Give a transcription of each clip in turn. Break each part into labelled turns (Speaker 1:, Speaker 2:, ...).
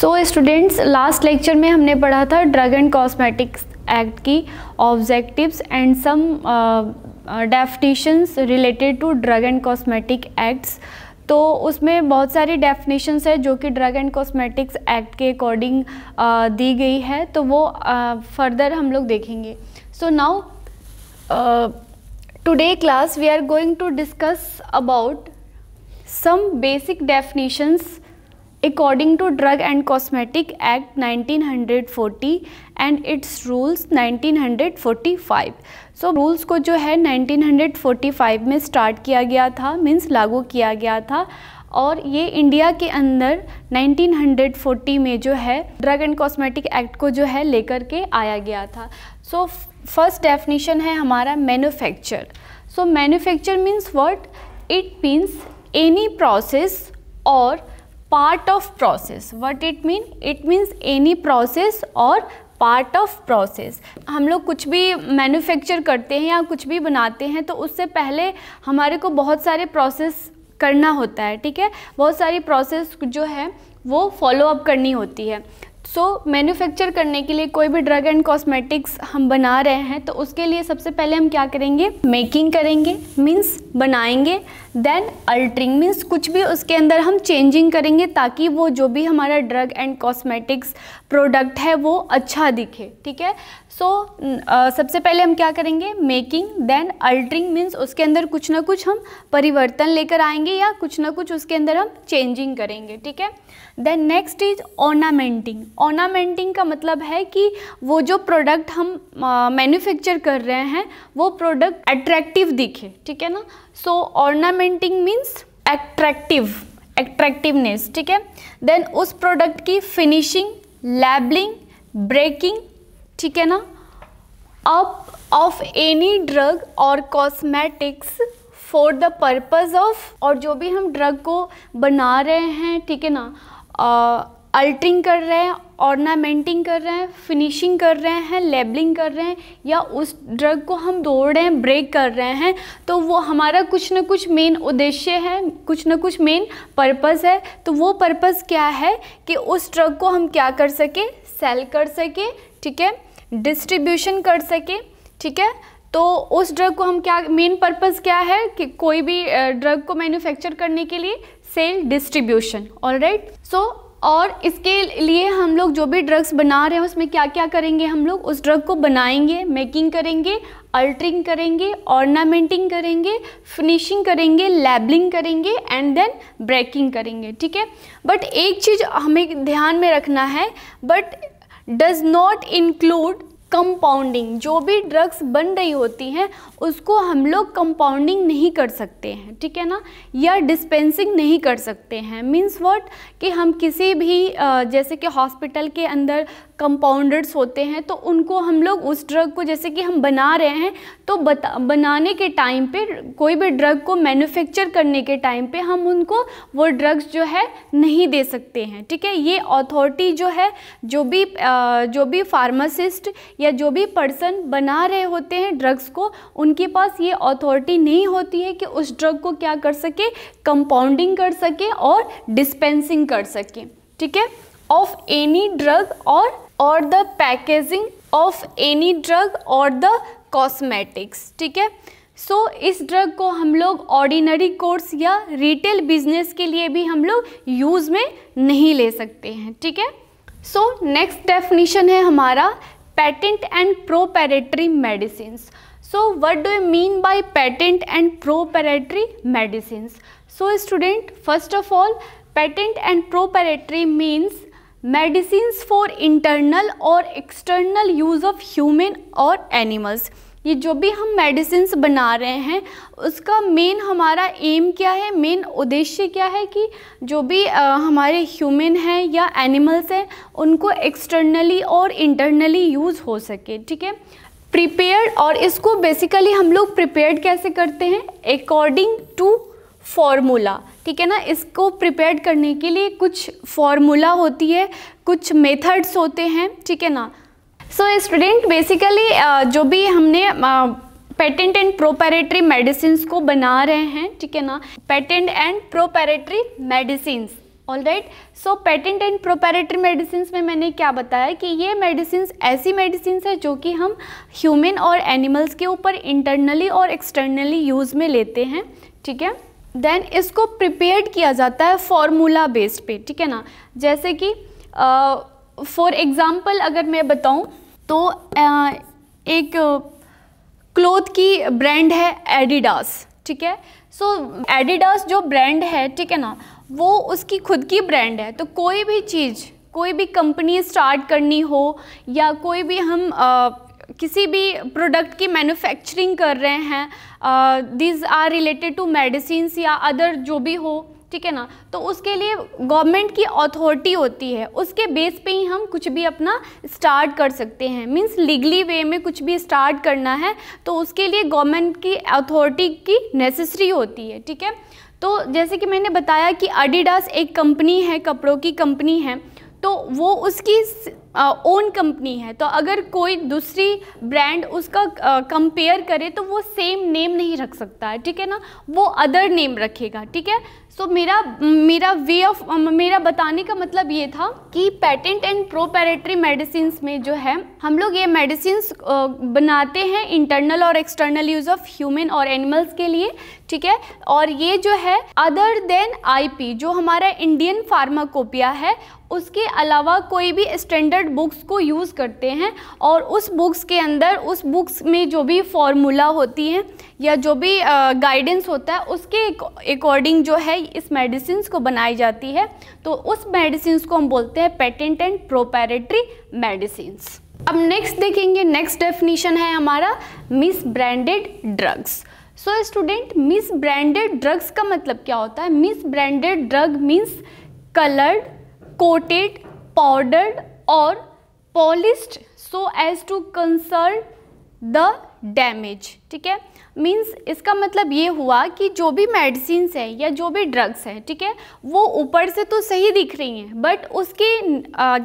Speaker 1: So students last lecture में हमने पढ़ा था ड्रग एंड कॉस्मेटिक्स एक्ट की objectives and some definitions related to drug and cosmetic acts तो उसमें बहुत सारी डेफिनेशंस है जो कि ड्रग एंड कॉस्मेटिक्स एक्ट के अकॉर्डिंग uh, दी गई है तो वो फर्दर uh, हम लोग देखेंगे so now today class we are going to discuss about some basic definitions according to drug and cosmetic act 1940 and its rules 1945 so so, rules को जो है 1945 में स्टार्ट किया गया था मीन्स लागू किया गया था और ये इंडिया के अंदर 1940 में जो है ड्रग एंड कॉस्मेटिक एक्ट को जो है लेकर के आया गया था सो फर्स्ट डेफिनेशन है हमारा manufacture so manufacture means what it means any process और part of process what it mean it means any process और पार्ट ऑफ प्रोसेस हम लोग कुछ भी मैन्युफैक्चर करते हैं या कुछ भी बनाते हैं तो उससे पहले हमारे को बहुत सारे प्रोसेस करना होता है ठीक है बहुत सारी प्रोसेस जो है वो फॉलो अप करनी होती है सो so, मैन्युफैक्चर करने के लिए कोई भी ड्रग एंड कॉस्मेटिक्स हम बना रहे हैं तो उसके लिए सबसे पहले हम क्या करेंगे मेकिंग करेंगे मीन्स बनाएंगे देन अल्टरिंग मीन्स कुछ भी उसके अंदर हम चेंजिंग करेंगे ताकि वो जो भी हमारा ड्रग एंड कॉस्मेटिक्स प्रोडक्ट है वो अच्छा दिखे ठीक है सो so, uh, सबसे पहले हम क्या करेंगे मेकिंग देन अल्टरिंग मीन्स उसके अंदर कुछ ना कुछ हम परिवर्तन लेकर आएंगे या कुछ ना कुछ उसके अंदर हम चेंजिंग करेंगे ठीक है then next is ornamenting ornamenting का मतलब है कि वो जो प्रोडक्ट हम मैन्युफैक्चर uh, कर रहे हैं वो प्रोडक्ट अट्रैक्टिव दिखे ठीक है ना so ornamenting means attractive attractiveness ठीक है देन उस प्रोडक्ट की फिनिशिंग लैबलिंग ब्रेकिंग ठीक है ना अप ऑफ एनी ड्रग और cosmetics for the purpose of और जो भी हम ड्रग को बना रहे हैं ठीक है ना अल्टरिंग कर रहे हैं ऑर्नामेंटिंग कर रहे हैं फिनिशिंग कर रहे हैं लेबलिंग कर रहे हैं या उस ड्रग को हम तोड़ रहे हैं ब्रेक कर रहे हैं तो वो हमारा कुछ ना कुछ मेन उद्देश्य है कुछ ना कुछ मेन पर्पज़ है तो वो पर्पज़ क्या है कि उस ड्रग को हम क्या कर सके सेल कर सके ठीक है डिस्ट्रीब्यूशन कर सके ठीक है तो उस ड्रग को हम क्या मेन पर्पज़ क्या है कि कोई भी ड्रग को मैन्युफैक्चर करने के लिए sale distribution all right so और इसके लिए हम लोग जो भी ड्रग्स बना रहे हैं उसमें क्या क्या करेंगे हम लोग उस ड्रग को बनाएंगे मेकिंग करेंगे अल्टरिंग करेंगे ऑर्नामेंटिंग करेंगे फिनिशिंग करेंगे लेबलिंग करेंगे एंड देन ब्रेकिंग करेंगे ठीक है बट एक चीज़ हमें ध्यान में रखना है but does not include compounding जो भी ड्रग्स बन रही होती हैं उसको हम लोग कंपाउंडिंग नहीं कर सकते हैं ठीक है ना या डिस्पेंसिंग नहीं कर सकते हैं मीन्स वर्ट कि हम किसी भी जैसे कि हॉस्पिटल के अंदर कंपाउंडर्स होते हैं तो उनको हम लोग उस ड्रग को जैसे कि हम बना रहे हैं तो बता बनाने के टाइम पे कोई भी ड्रग को मैन्युफैक्चर करने के टाइम पे हम उनको वो ड्रग्स जो है नहीं दे सकते हैं ठीक है ये अथॉरिटी जो है जो भी जो भी फार्मासिस्ट या जो भी पर्सन बना रहे होते हैं ड्रग्स को उनके पास ये अथॉरिटी नहीं होती है कि उस ड्रग को क्या कर सके कंपाउंडिंग कर सके और डिस्पेंसिंग कर सके ठीक है ऑफ़ एनी ड्रग और और the packaging of any drug और द कॉस्मेटिक्स ठीक है सो so, इस ड्रग को हम लोग ऑर्डिनरी कोर्स या रिटेल बिजनेस के लिए भी हम लोग यूज़ में नहीं ले सकते हैं ठीक है सो नेक्स्ट डेफिनेशन है हमारा patent and proprietary medicine so what do mean by patent and proprietary medicine so student first of all patent and proprietary means medicine for internal और एक्सटर्नल यूज़ ऑफ ह्यूमन और animals ये जो भी हम medicine बना रहे हैं उसका मेन हमारा एम क्या है मेन उद्देश्य क्या है कि जो भी आ, हमारे ह्यूमन हैं या एनिमल्स हैं उनको एक्सटर्नली और इंटरनली यूज़ हो सके ठीक है प्रिपेयर्ड और इसको बेसिकली हम लोग प्रिपेयर्ड कैसे करते हैं अकॉर्डिंग टू फॉर्मूला ठीक है ना इसको प्रिपेयर करने के लिए कुछ फॉर्मूला होती है कुछ मेथड्स होते हैं ठीक है ना सो स्टूडेंट बेसिकली जो भी हमने uh, patent and proprietary medicine को बना रहे हैं ठीक है ना patent and proprietary medicine all right so patent and proprietary medicine में मैंने क्या बताया कि ये मेडिसिन ऐसी मेडिसिन है जो कि हम ह्यूमन और एनिमल्स के ऊपर इंटरनली और एक्सटर्नली यूज़ में लेते हैं ठीक है देन इसको प्रिपेयर किया जाता है फॉर्मूला बेस्ड पे ठीक है ना जैसे कि फॉर uh, एग्ज़ाम्पल अगर मैं बताऊँ तो uh, एक क्लोथ uh, की ब्रांड है एडिडास ठीक है सो so, एडिडास जो ब्रांड है ठीक है ना वो उसकी खुद की ब्रांड है तो कोई भी चीज़ कोई भी कंपनी स्टार्ट करनी हो या कोई भी हम uh, किसी भी प्रोडक्ट की मैन्युफैक्चरिंग कर रहे हैं these are related to medicine या अदर जो भी हो ठीक है ना तो उसके लिए गवर्नमेंट की अथॉरिटी होती है उसके बेस पे ही हम कुछ भी अपना स्टार्ट कर सकते हैं मींस लीगली वे में कुछ भी स्टार्ट करना है तो उसके लिए गवर्नमेंट की अथॉरिटी की नेसेसरी होती है ठीक है तो जैसे कि मैंने बताया कि अडिडास एक कंपनी है कपड़ों की कंपनी है तो वो उसकी ओन कंपनी है तो अगर कोई दूसरी ब्रांड उसका कंपेयर करे तो वो सेम नेम नहीं रख सकता है ठीक है ना वो अदर नेम रखेगा ठीक है सो so, मेरा मेरा वे ऑफ मेरा बताने का मतलब ये था कि पेटेंट एंड प्रोपेरेटरी मेडिसिन में जो है हम लोग ये मेडिसिन बनाते हैं इंटरनल और एक्सटर्नल यूज़ ऑफ ह्यूमन और एनिमल्स के लिए ठीक है और ये जो है अदर देन आईपी जो हमारा इंडियन फार्माकोपिया है उसके अलावा कोई भी स्टैंडर्ड बुक्स को यूज़ करते हैं और उस बुक्स के अंदर उस बुक्स में जो भी फॉर्मूला होती हैं या जो भी गाइडेंस होता है उसके अकॉर्डिंग जो है इस मेडिसिन को बनाई जाती है तो उस मेडिसिन को हम बोलते हैं पेटेंट एंड प्रोपेरेटरी मेडिसिन अब नेक्स्ट देखेंगे नेक्स्ट डेफिनेशन है हमारा misbranded drugs so student misbranded drugs का मतलब क्या होता है misbranded drug means coloured coated powdered और polished so as to concern the damage ठीक है मीन्स इसका मतलब ये हुआ कि जो भी मेडिसिन्स है या जो भी ड्रग्स हैं ठीक है ठीके? वो ऊपर से तो सही दिख रही हैं बट उसकी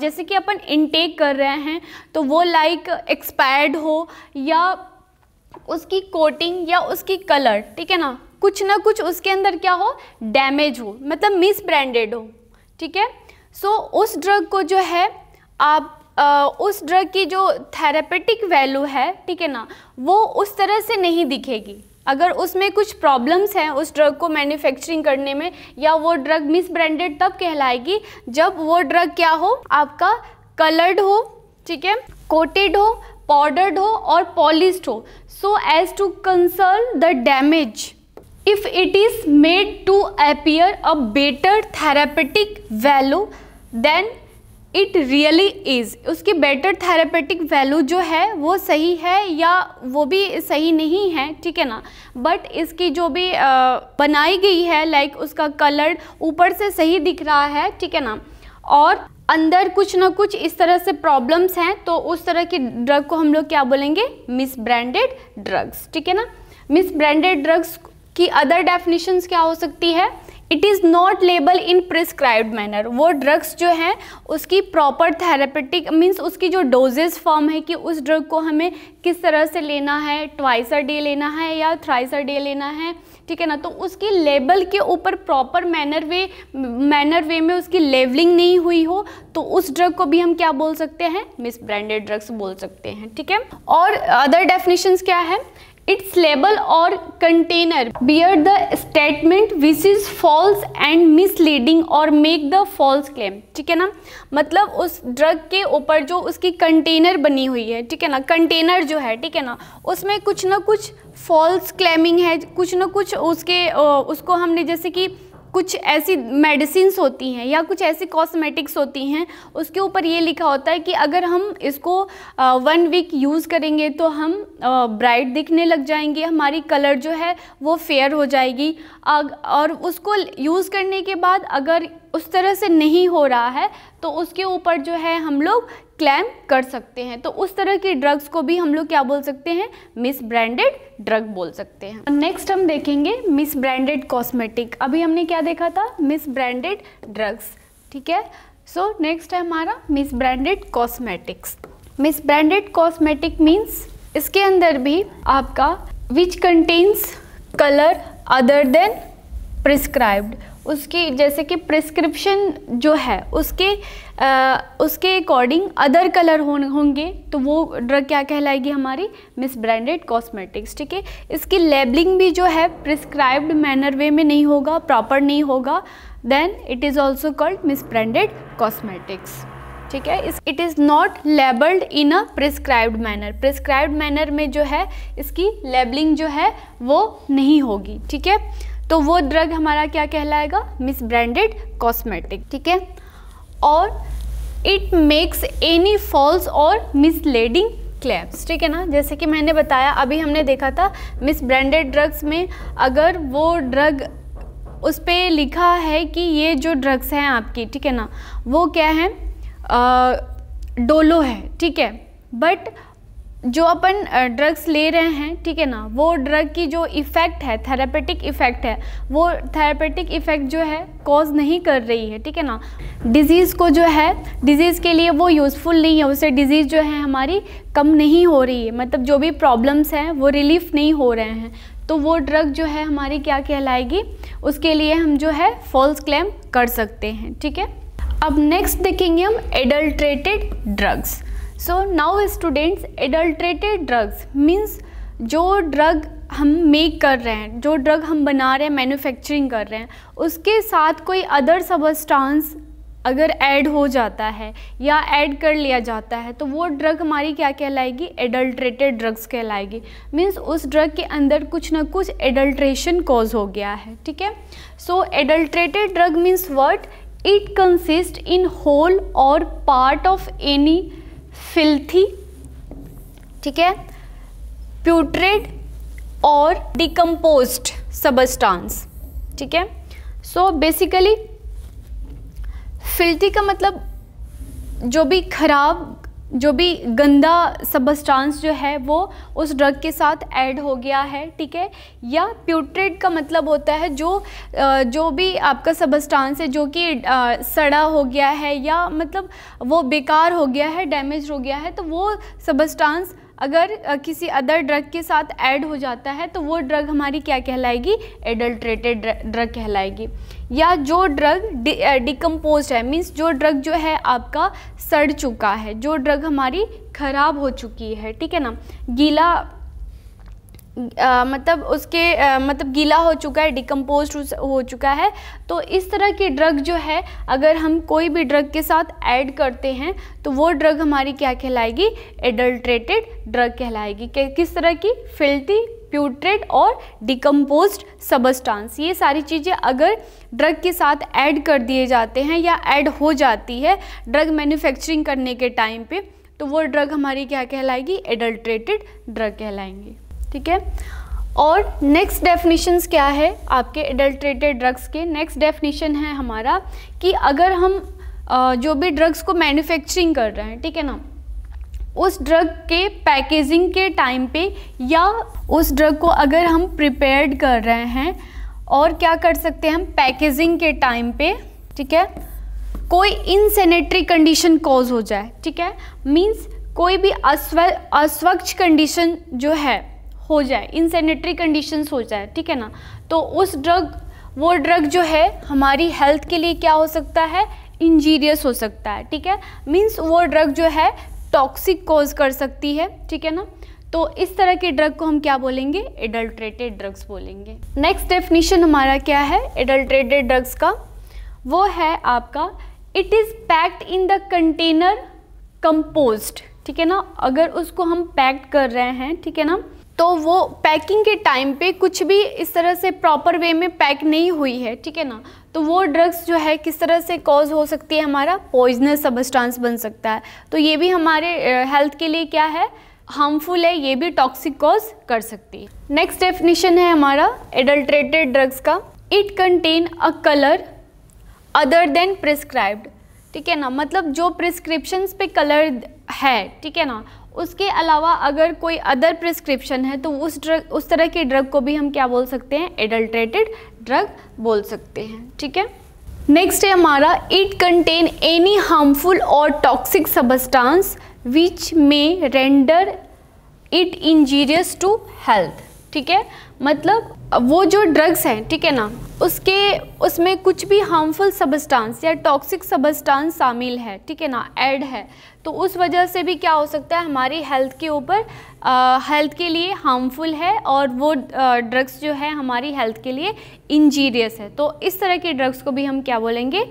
Speaker 1: जैसे कि अपन इनटेक कर रहे हैं तो वो लाइक like एक्सपायर्ड हो या उसकी कोटिंग या उसकी कलर ठीक है ना कुछ ना कुछ उसके अंदर क्या हो डैमेज हो मतलब मिस ब्रांडेड हो ठीक है सो so, उस ड्रग को जो है आप आ, उस ड्रग की जो थेरापेटिक वैल्यू है ठीक है ना वो उस तरह से नहीं दिखेगी अगर उसमें कुछ प्रॉब्लम्स हैं उस ड्रग को मैन्युफैक्चरिंग करने में या वो ड्रग मिस ब्रांडेड तब कहलाएगी जब वो ड्रग क्या हो आपका कलर्ड हो ठीक है कोटेड हो पाउडर्ड हो और पॉलिश हो so as to concern the damage if it is made to appear a better therapeutic value then it really is उसकी बेटर थेरापेटिक वैल्यू जो है वो सही है या वो भी सही नहीं है ठीक है ना बट इसकी जो भी आ, बनाई गई है लाइक उसका कलर ऊपर से सही दिख रहा है ठीक है ना और अंदर कुछ ना कुछ इस तरह से प्रॉब्लम्स हैं तो उस तरह की ड्रग को हम लोग क्या बोलेंगे मिस ब्रांडेड ड्रग्स ठीक है ना मिस ब्रांडेड ड्रग्स की अदर डेफिनेशंस क्या हो सकती है it is not label in prescribe manner वो ड्रग्स जो हैं उसकी प्रॉपर थेरेपेटिक मीन्स उसकी जो डोजेज फॉर्म है कि उस ड्रग को हमें किस तरह से लेना है ट्वाइस अ डे लेना है या थ्राइस अ डे लेना है ठीक है ना तो उसकी लेबल के ऊपर proper manner way manner way में उसकी लेवलिंग नहीं हुई हो तो उस ड्रग को भी हम क्या बोल सकते हैं मिस ब्रांडेड ड्रग्स बोल सकते हैं ठीक है और अदर डेफिनेशंस क्या है its label or container bear the statement which is false and misleading or make the false claim ठीक है ना मतलब उस ड्रग के ऊपर जो उसकी कंटेनर बनी हुई है ठीक है ना कंटेनर जो है ठीक है ना उसमें कुछ ना कुछ फॉल्स क्लेमिंग है कुछ ना कुछ उसके उसको हमने जैसे कि कुछ ऐसी मेडिसिन होती हैं या कुछ ऐसी कॉस्मेटिक्स होती हैं उसके ऊपर ये लिखा होता है कि अगर हम इसको वन वीक यूज़ करेंगे तो हम ब्राइट दिखने लग जाएंगे हमारी कलर जो है वो फेयर हो जाएगी और उसको यूज़ करने के बाद अगर उस तरह से नहीं हो रहा है तो उसके ऊपर जो है हम लोग क्लेम कर सकते हैं तो उस तरह की ड्रग्स को भी हम लोग क्या बोल सकते हैं मिस ब्रांडेड ड्रग बोल सकते हैं नेक्स्ट हम देखेंगे मिस ब्रांडेड कॉस्मेटिक अभी हमने क्या देखा था मिस ब्रांडेड ड्रग्स ठीक है सो नेक्स्ट है हमारा misbranded cosmetics misbranded cosmetic means इसके अंदर भी आपका which contains colour other than prescribed उसकी जैसे कि प्रिस्क्रिप्शन जो है उसके आ, उसके अकॉर्डिंग अदर कलर हो, होंगे तो वो ड्रग क्या कहलाएगी हमारी मिस ब्रांडेड कॉस्मेटिक्स ठीक है इसकी लेबलिंग भी जो है प्रिस्क्राइब्ड मैनर वे में नहीं होगा प्रॉपर नहीं होगा then it is also called misbranded cosmetics ठीक है इस it is not labelled in a prescribed manner prescribed manner में जो है इसकी लेबलिंग जो है वो नहीं होगी ठीक है तो वो ड्रग हमारा क्या कहलाएगा मिस ब्रांडेड कॉस्मेटिक ठीक है और इट मेक्स एनी फॉल्स और मिसलेडिंग क्लेम्स ठीक है ना जैसे कि मैंने बताया अभी हमने देखा था मिस ब्रांडेड ड्रग्स में अगर वो ड्रग उस पर लिखा है कि ये जो ड्रग्स हैं आपकी ठीक है ना वो क्या है डोलो है ठीक है बट जो अपन ड्रग्स ले रहे हैं ठीक है ना वो ड्रग की जो इफ़ेक्ट है थेरापेटिक इफ़ेक्ट है वो थेरापेटिक इफ़ेक्ट जो है कॉज नहीं कर रही है ठीक है ना डिज़ीज़ को जो है डिज़ीज़ के लिए वो यूज़फुल नहीं है उससे डिज़ीज़ जो है हमारी कम नहीं हो रही है मतलब जो भी प्रॉब्लम्स हैं वो रिलीफ नहीं हो रहे हैं तो वो ड्रग जो है हमारी क्या कहलाएगी उसके लिए हम जो है फॉल्स क्लेम कर सकते हैं ठीक है अब नेक्स्ट देखेंगे हम adulterated drugs so now students adulterated drugs means जो ड्रग हम मेक कर रहे हैं जो ड्रग हम बना रहे हैं मैन्युफैक्चरिंग कर रहे हैं उसके साथ कोई अदर सबस्टांस अगर ऐड हो जाता है या ऐड कर लिया जाता है तो वो ड्रग हमारी क्या कहलाएगी एडल्ट्रेटेड ड्रग्स कहलाएगी मीन्स उस ड्रग के अंदर कुछ ना कुछ एडल्ट्रेशन कॉज हो गया है ठीक है so adulterated drug means what it consist in whole और पार्ट ऑफ एनी फिल्थी ठीक है प्यूट्रेड और डिकम्पोज सबस्टांस ठीक है सो बेसिकली फिल्थी का मतलब जो भी खराब जो भी गंदा सबस्टांस जो है वो उस ड्रग के साथ ऐड हो गया है ठीक है या प्यूट्रेड का मतलब होता है जो जो भी आपका सबस्टांस है जो कि सड़ा हो गया है या मतलब वो बेकार हो गया है डैमेज हो गया है तो वो सबस्टांस अगर किसी अदर ड्रग के साथ ऐड हो जाता है तो वो ड्रग हमारी क्या कहलाएगी एडल्ट्रेटेड ड्रग कहलाएगी या जो ड्रग डिकम्पोज eh, है मीन्स जो ड्रग जो है आपका सड़ चुका है जो ड्रग हमारी ख़राब हो चुकी है ठीक है ना गीला आ, मतलब उसके आ, मतलब गीला हो चुका है डिकम्पोज हो चुका है तो इस तरह की ड्रग जो है अगर हम कोई भी ड्रग के साथ ऐड करते हैं तो वो ड्रग हमारी क्या कहलाएगी एडल्ट्रेटेड ड्रग कहलाएगी किस तरह की फिल्टी प्यूट्रेड और डिकम्पोज सबस्टांस ये सारी चीज़ें अगर ड्रग के साथ ऐड कर दिए जाते हैं या ऐड हो जाती है ड्रग मैन्युफैक्चरिंग करने के टाइम पे तो वो ड्रग हमारी क्या कहलाएगी एडल्ट्रेटेड ड्रग कहलाएंगी ठीक है और नेक्स्ट डेफिनेशंस क्या है आपके एडल्ट्रेटेड ड्रग्स के नेक्स्ट डेफिनेशन है हमारा कि अगर हम जो भी ड्रग्स को मैन्युफैक्चरिंग कर रहे हैं ठीक है ना उस ड्रग के पैकेजिंग के टाइम पे या उस ड्रग को अगर हम प्रिपेयर्ड कर रहे हैं और क्या कर सकते हैं हम पैकेजिंग के टाइम पे ठीक है कोई इनसेनेटरी कंडीशन कॉज हो जाए ठीक है मींस कोई भी अस्व अस्वच्छ कंडीशन जो है हो जाए इनसेनेटरी कंडीशंस हो जाए ठीक है ना तो उस ड्रग वो ड्रग जो है हमारी हेल्थ के लिए क्या हो सकता है इंजीरियस हो सकता है ठीक है मीन्स वो ड्रग जो है टॉक्सिक कोज कर सकती है ठीक है ना तो इस तरह के ड्रग को हम क्या बोलेंगे एडल्ट्रेटेड ड्रग्स बोलेंगे नेक्स्ट डेफिनेशन हमारा क्या है एडल्ट्रेटेड ड्रग्स का वो है आपका it is packed in the container composed ठीक है ना अगर उसको हम पैक्ड कर रहे हैं ठीक है ना तो वो पैकिंग के टाइम पे कुछ भी इस तरह से प्रॉपर वे में पैक नहीं हुई है ठीक है ना तो वो ड्रग्स जो है किस तरह से कॉज हो सकती है हमारा पॉइजनस सबस्टांस बन सकता है तो ये भी हमारे हेल्थ के लिए क्या है हार्मफुल है ये भी टॉक्सिक कॉज कर सकती है नेक्स्ट डेफिनेशन है हमारा एडल्ट्रेटेड ड्रग्स का it contain a colour other than prescribed ठीक है ना मतलब जो प्रिस्क्रिप्शंस पे कलर है ठीक है ना उसके अलावा अगर कोई अदर प्रिस्क्रिप्शन है तो उस ड्रग उस तरह के ड्रग को भी हम क्या बोल सकते हैं एडल्ट्रेटेड ड्रग बोल सकते हैं ठीक है नेक्स्ट है हमारा इट कंटेन एनी हार्मफुल और toxic substance which may render it injurious to health ठीक है मतलब वो जो ड्रग्स हैं ठीक है ना उसके उसमें कुछ भी हार्मफुल सबस्टांस या टॉक्सिक सबस्टांस शामिल है ठीक है ना ऐड है तो उस वजह से भी क्या हो सकता है हमारी हेल्थ के ऊपर हेल्थ के लिए हार्मफुल है और वो ड्रग्स जो है हमारी हेल्थ के लिए इंजीरियस है तो इस तरह के ड्रग्स को भी हम क्या बोलेंगे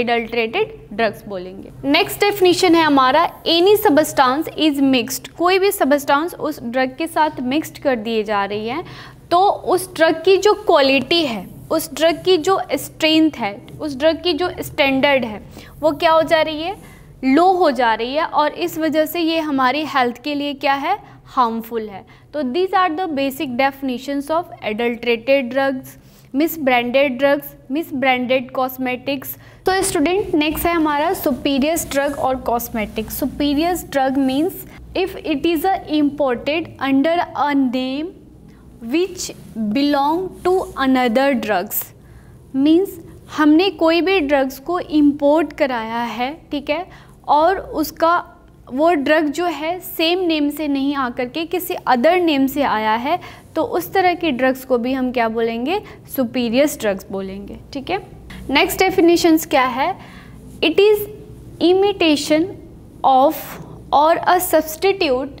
Speaker 1: एडल्ट्रेटेड ड्रग्स बोलेंगे नेक्स्ट डेफिनेशन है हमारा एनी सबस्टांस इज मिक्सड कोई भी सबस्टांस उस ड्रग के साथ मिक्सड कर दिए जा रही है तो उस ड्रग की जो क्वालिटी है उस ड्रग की जो स्ट्रेंथ है उस ड्रग की जो स्टैंडर्ड है वो क्या हो जा रही है लो हो जा रही है और इस वजह से ये हमारी हेल्थ के लिए क्या है हार्मफुल है तो these are the basic definitions of adulterated drugs misbranded drugs misbranded cosmetics तो स्टूडेंट नेक्स्ट है हमारा सुपीरियस ड्रग और cosmetics spurious drug means if it is a imported under a name which belong to another drugs means हमने कोई भी drugs को import कराया है ठीक है और उसका वो ड्रग जो है सेम नेम से नहीं आकर के किसी अदर नेम से आया है तो उस तरह के ड्रग्स को भी हम क्या बोलेंगे सुपीरियस ड्रग्स बोलेंगे ठीक है नेक्स्ट डेफिनेशंस क्या है इट इज़ इमिटेशन ऑफ और a substitute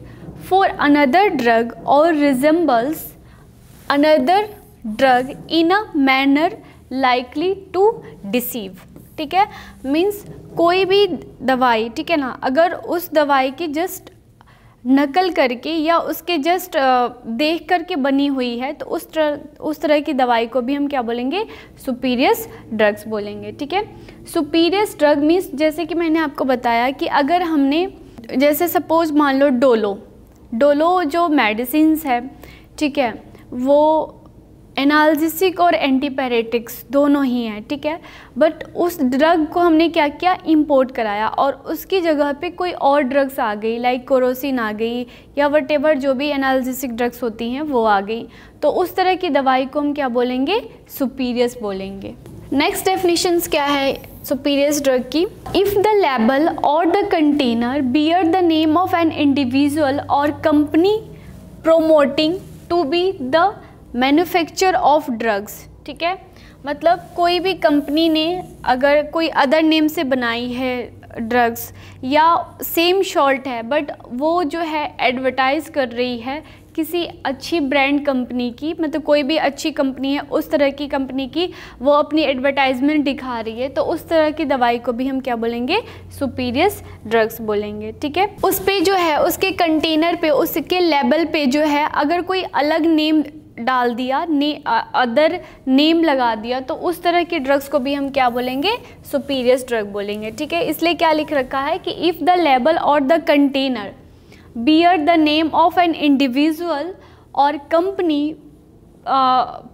Speaker 1: for another drug और resembles another drug in a manner likely to deceive ठीक है मीन्स कोई भी दवाई ठीक है ना अगर उस दवाई की जस्ट नकल करके या उसके जस्ट देख करके बनी हुई है तो उस तरह उस तरह की दवाई को भी हम क्या बोलेंगे सुपीरियस ड्रग्स बोलेंगे ठीक है सुपीरियस ड्रग मीन्स जैसे कि मैंने आपको बताया कि अगर हमने जैसे सपोज मान लो डोलो डोलो जो मेडिसिन है ठीक है वो एनाल्जिसिक और एंटीपेरेटिक्स दोनों ही हैं ठीक है बट उस ड्रग को हमने क्या किया इंपोर्ट कराया और उसकी जगह पे कोई और ड्रग्स आ गई लाइक कोरोसिन आ गई या वट जो भी एनाल्जिसिक ड्रग्स होती हैं वो आ गई तो उस तरह की दवाई को हम क्या बोलेंगे सुपीरियस बोलेंगे नेक्स्ट डेफिनेशंस क्या है सुपीरियस ड्रग की इफ़ द लेबल और the container bear the name of an individual और company promoting to be the manufacture of drugs ठीक है मतलब कोई भी कंपनी ने अगर कोई अदर नेम से बनाई है ड्रग्स या सेम शॉर्ट है बट वो जो है एडवर्टाइज़ कर रही है किसी अच्छी ब्रांड कंपनी की मतलब कोई भी अच्छी कंपनी है उस तरह की कंपनी की वो अपनी एडवर्टाइजमेंट दिखा रही है तो उस तरह की दवाई को भी हम क्या बोलेंगे सुपीरियस ड्रग्स बोलेंगे ठीक है उस पर जो है उसके कंटेनर पे उसके लेबल पे जो है अगर कोई अलग नेम डाल दिया ने अदर नेम लगा दिया तो उस तरह के ड्रग्स को भी हम क्या बोलेंगे सुपीरियस ड्रग बोलेंगे ठीक है इसलिए क्या लिख रखा है कि इफ़ द लेबल और the container bear the name of an individual और company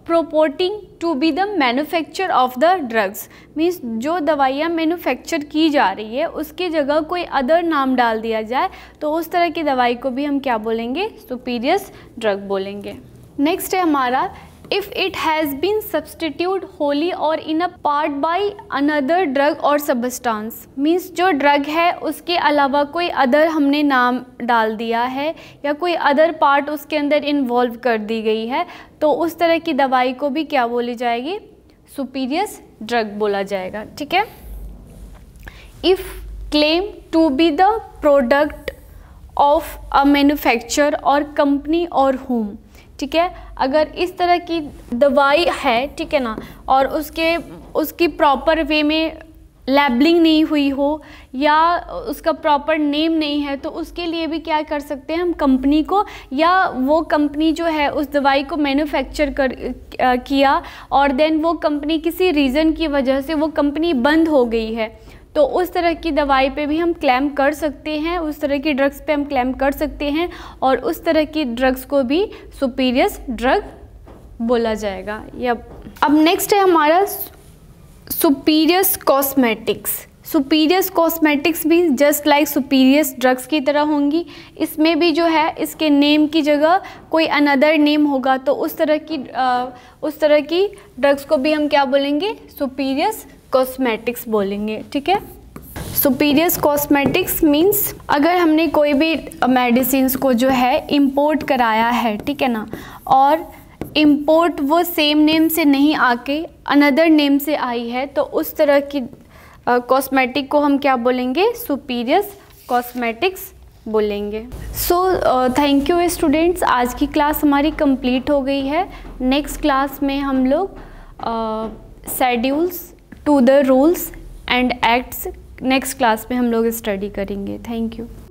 Speaker 1: proporting to be the manufacture of the drugs means जो दवाइयाँ मैनुफैक्चर की जा रही है उसकी जगह कोई अदर नाम डाल दिया जाए तो उस तरह की दवाई को भी हम क्या बोलेंगे सुपीरियस ड्रग बोलेंगे नेक्स्ट है हमारा if it has been substituted wholly or in a part by another drug or substance means जो drug है उसके अलावा कोई other हमने नाम डाल दिया है या कोई other part उसके अंदर involve कर दी गई है तो उस तरह की दवाई को भी क्या बोली जाएगी सुपीरियस ड्रग बोला जाएगा ठीक है if claim to be the product of a manufacturer or company or whom ठीक है अगर इस तरह की दवाई है ठीक है ना और उसके उसकी प्रॉपर वे में लेबलिंग नहीं हुई हो या उसका प्रॉपर नेम नहीं है तो उसके लिए भी क्या कर सकते हैं हम कंपनी को या वो कंपनी जो है उस दवाई को मैन्युफैक्चर कर किया और देन वो कंपनी किसी रीज़न की वजह से वो कंपनी बंद हो गई है तो उस तरह की दवाई पे भी हम क्लेम कर सकते हैं उस तरह की ड्रग्स पे हम क्लेम कर सकते हैं और उस तरह की ड्रग्स को भी सुपीरियस ड्रग बोला जाएगा या अब नेक्स्ट है हमारा सुपीरियस कॉस्मेटिक्स सुपीरियस कॉस्मेटिक्स भी जस्ट लाइक सुपीरियस ड्रग्स की तरह होंगी इसमें भी जो है इसके नेम की जगह कोई अनदर नेम होगा तो उस तरह की आ, उस तरह की ड्रग्स को भी हम क्या बोलेंगे सुपीरियस कॉस्मेटिक्स बोलेंगे ठीक है सुपीरियर्स कॉस्मेटिक्स मीन्स अगर हमने कोई भी मेडिसिन को जो है इम्पोर्ट कराया है ठीक है ना और इम्पोर्ट वो सेम नेम से नहीं आके अनदर नेम से आई है तो उस तरह की कॉस्मेटिक uh, को हम क्या बोलेंगे सुपीरियर्स कॉस्मेटिक्स बोलेंगे सो थैंक यू स्टूडेंट्स आज की क्लास हमारी कंप्लीट हो गई है नेक्स्ट क्लास में हम लोग schedules uh, to the rules and acts next class में हम लोग स्टडी करेंगे थैंक यू